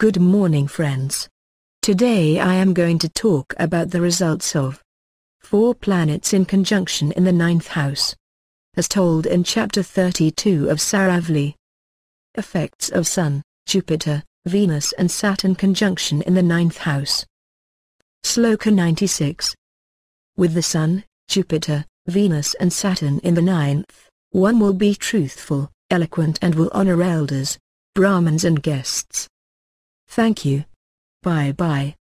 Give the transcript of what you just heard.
Good morning friends. Today I am going to talk about the results of four planets in conjunction in the ninth house. As told in chapter 32 of Saravli. Effects of Sun, Jupiter, Venus and Saturn conjunction in the ninth house. Sloka 96. With the Sun, Jupiter, Venus and Saturn in the ninth, one will be truthful, eloquent and will honor elders, Brahmins and guests Thank you. Bye bye.